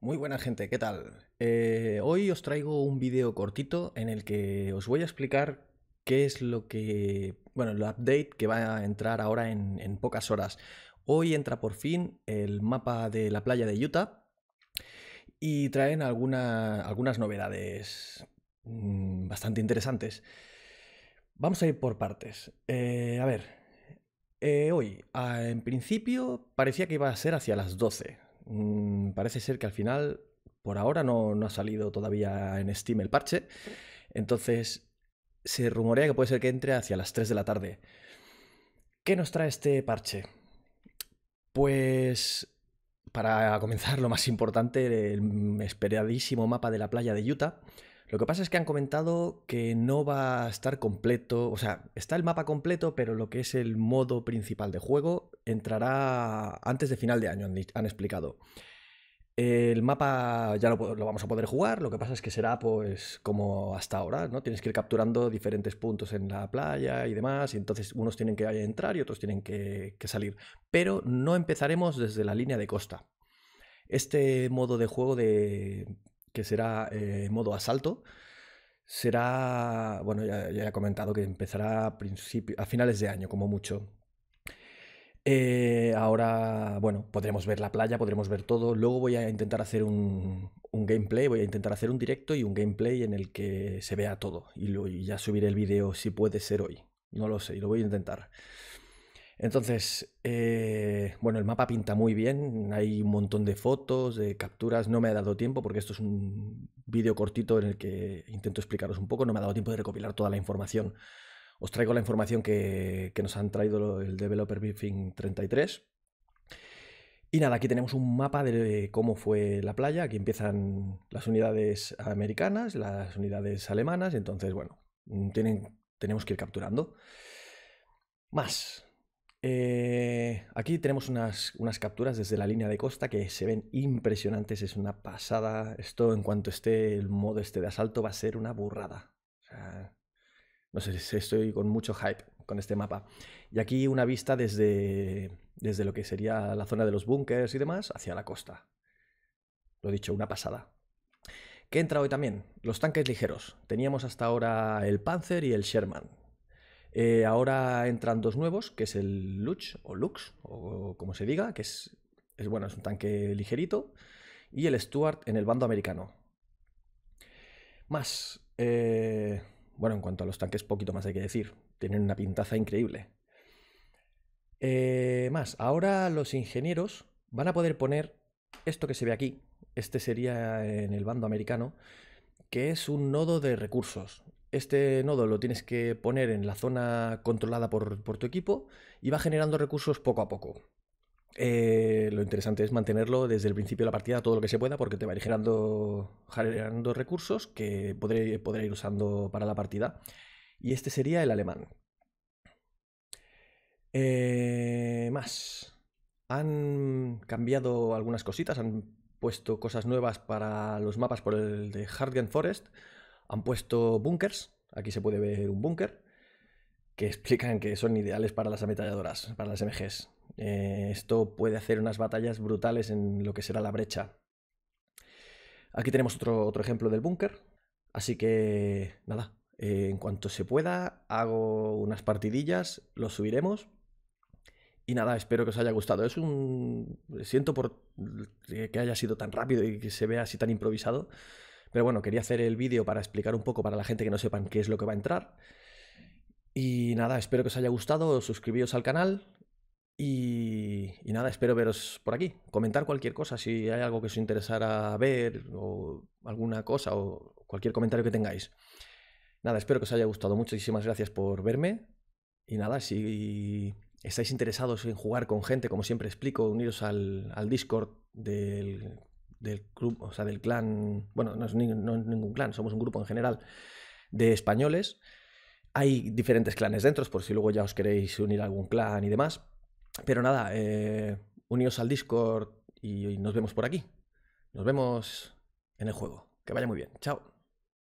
Muy buena gente, ¿qué tal? Eh, hoy os traigo un vídeo cortito en el que os voy a explicar qué es lo que... bueno, el update que va a entrar ahora en, pocas horas. Hoy entra por fin el mapa de la playa de Utah y traen algunas novedades mm, bastante interesantes. Vamos a ir por partes. Eh, a ver, eh, hoy, ah, en principio, parecía que iba a ser hacia las 12. Mm, parece ser que al final, por ahora, no, no ha salido todavía en Steam el parche. Entonces, se rumorea que puede ser que entre hacia las 3 de la tarde. ¿Qué nos trae este parche? Pues para comenzar, lo más importante, el esperadísimo mapa de la playa de Utah, lo que pasa es que han comentado que no va a estar completo, o sea, está el mapa completo, pero lo que es el modo principal de juego entrará antes de final de año, han, explicado. El mapa ya lo, vamos a poder jugar, lo que pasa es que será pues como hasta ahora, ¿no? Tienes que ir capturando diferentes puntos en la playa y demás, y entonces unos tienen que entrar y otros tienen que salir. Pero no empezaremos desde la línea de costa. Este modo de juego de, que será en eh, modo asalto, será, bueno, ya, he comentado que empezará a, a finales de año, como mucho. Eh, ahora, bueno, podremos ver la playa, podremos ver todo. Luego voy a intentar hacer un, gameplay, voy a intentar hacer un directo y un gameplay en el que se vea todo. Y, ya subiré el vídeo si puede ser hoy. No lo sé, y lo voy a intentar. Entonces, eh, bueno, el mapa pinta muy bien, hay un montón de fotos, de capturas, no me ha dado tiempo porque esto es un vídeo cortito en el que intento explicaros un poco, no me ha dado tiempo de recopilar toda la información. Os traigo la información que, nos han traído el Developer Briefing 33. Y nada, aquí tenemos un mapa de cómo fue la playa, aquí empiezan las unidades americanas, las unidades alemanas, entonces bueno, tienen, tenemos que ir capturando. Más, eh, aquí tenemos unas, capturas desde la línea de costa que se ven impresionantes, es una pasada. Esto en cuanto esté el modo este de asalto va a ser una burrada. no sé, si estoy con mucho hype con este mapa. Y aquí una vista desde, desde lo que sería la zona de los búnkers y demás hacia la costa. Lo dicho, una pasada. ¿Qué entra hoy también? Los tanques ligeros. Teníamos hasta ahora el Panzer y el Sherman. Eh, ahora entran dos nuevos, que es el Luch, o Lux, o como se diga, que es, bueno, es un tanque ligerito, y el Stuart en el bando americano. Más, eh, bueno, en cuanto a los tanques, poquito más hay que decir. Tienen una pintaza increíble. Eh, más, ahora los ingenieros van a poder poner esto que se ve aquí. Este sería en el bando americano, que es un nodo de recursos. Este nodo lo tienes que poner en la zona controlada por, tu equipo y va generando recursos poco a poco. Eh, lo interesante es mantenerlo desde el principio de la partida todo lo que se pueda porque te va a ir generando, recursos que podré, ir usando para la partida. Y este sería el alemán. Eh, más. Han cambiado algunas cositas, han puesto cosas nuevas para los mapas por el de Hardgen Forest. Han puesto bunkers, aquí se puede ver un búnker, que explican que son ideales para las ametralladoras, para las MGs. Eh, esto puede hacer unas batallas brutales en lo que será la brecha. Aquí tenemos otro, otro ejemplo del búnker, así que nada, eh, en cuanto se pueda hago unas partidillas, lo subiremos y nada, espero que os haya gustado. Es un. Siento por que haya sido tan rápido y que se vea así tan improvisado. Pero bueno, quería hacer el vídeo para explicar un poco para la gente que no sepan qué es lo que va a entrar. Y nada, espero que os haya gustado, suscribíos al canal y, nada, espero veros por aquí. Comentar cualquier cosa, si hay algo que os interesara ver o alguna cosa o cualquier comentario que tengáis. Nada, espero que os haya gustado. Muchísimas gracias por verme. Y nada, si estáis interesados en jugar con gente, como siempre explico, uniros al, al Discord del del club, o sea, del clan, bueno, no es, ningún clan, somos un grupo en general de españoles. Hay diferentes clanes dentro, por si luego ya os queréis unir a algún clan y demás. Pero nada, eh, uníos al Discord y nos vemos por aquí. Nos vemos en el juego. Que vaya muy bien. Chao.